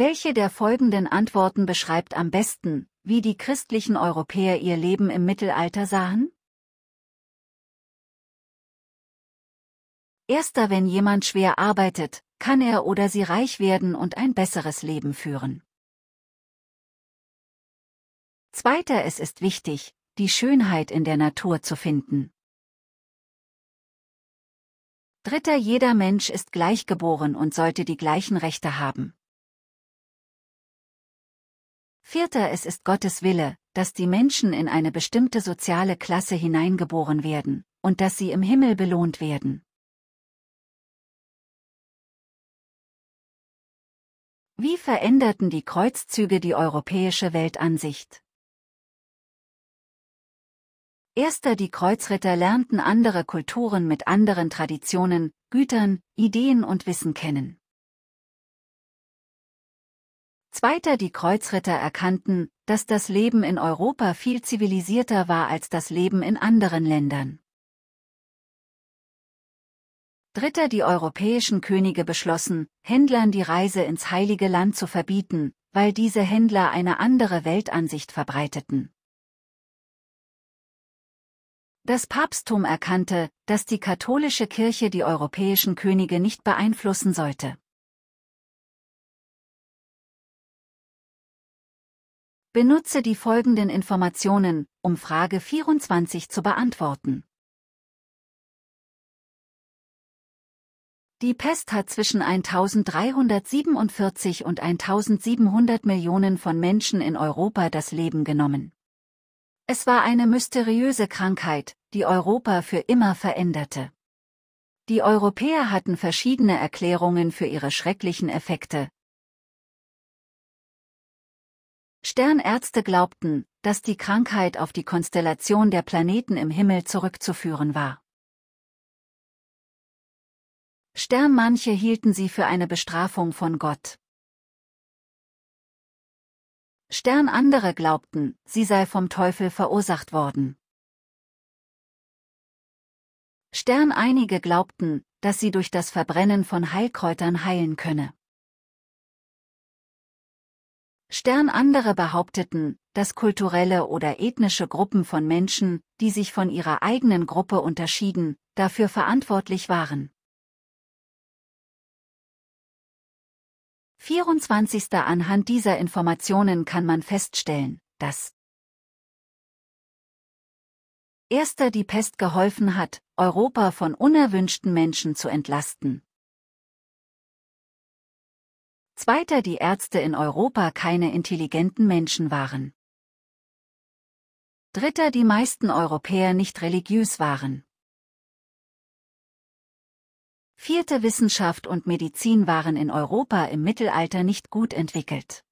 Welche der folgenden Antworten beschreibt am besten, wie die christlichen Europäer ihr Leben im Mittelalter sahen? Erster, wenn jemand schwer arbeitet, kann er oder sie reich werden und ein besseres Leben führen. Zweiter, es ist wichtig, die Schönheit in der Natur zu finden. Dritter, jeder Mensch ist gleichgeboren und sollte die gleichen Rechte haben. Vierter, es ist Gottes Wille, dass die Menschen in eine bestimmte soziale Klasse hineingeboren werden, und dass sie im Himmel belohnt werden. Wie veränderten die Kreuzzüge die europäische Weltansicht? Erster die Kreuzritter lernten andere Kulturen mit anderen Traditionen, Gütern, Ideen und Wissen kennen. Zweiter die Kreuzritter erkannten, dass das Leben in Europa viel zivilisierter war als das Leben in anderen Ländern. Dritter die europäischen Könige beschlossen, Händlern die Reise ins heilige Land zu verbieten, weil diese Händler eine andere Weltansicht verbreiteten. Das Papsttum erkannte, dass die katholische Kirche die europäischen Könige nicht beeinflussen sollte. Benutze die folgenden Informationen, um Frage 24 zu beantworten. Die Pest hat zwischen 1347 und 1700 Millionen von Menschen in Europa das Leben genommen. Es war eine mysteriöse Krankheit, die Europa für immer veränderte. Die Europäer hatten verschiedene Erklärungen für ihre schrecklichen Effekte, Sternärzte glaubten, dass die Krankheit auf die Konstellation der Planeten im Himmel zurückzuführen war. Sternmanche hielten sie für eine Bestrafung von Gott. Stern andere glaubten, sie sei vom Teufel verursacht worden. Stern einige glaubten, dass sie durch das Verbrennen von Heilkräutern heilen könne. Stern andere behaupteten, dass kulturelle oder ethnische Gruppen von Menschen, die sich von ihrer eigenen Gruppe unterschieden, dafür verantwortlich waren. 24. Anhand dieser Informationen kann man feststellen, dass Erster die Pest geholfen hat, Europa von unerwünschten Menschen zu entlasten zweiter die Ärzte in Europa keine intelligenten Menschen waren. Dritter die meisten Europäer nicht religiös waren. Vierte Wissenschaft und Medizin waren in Europa im Mittelalter nicht gut entwickelt.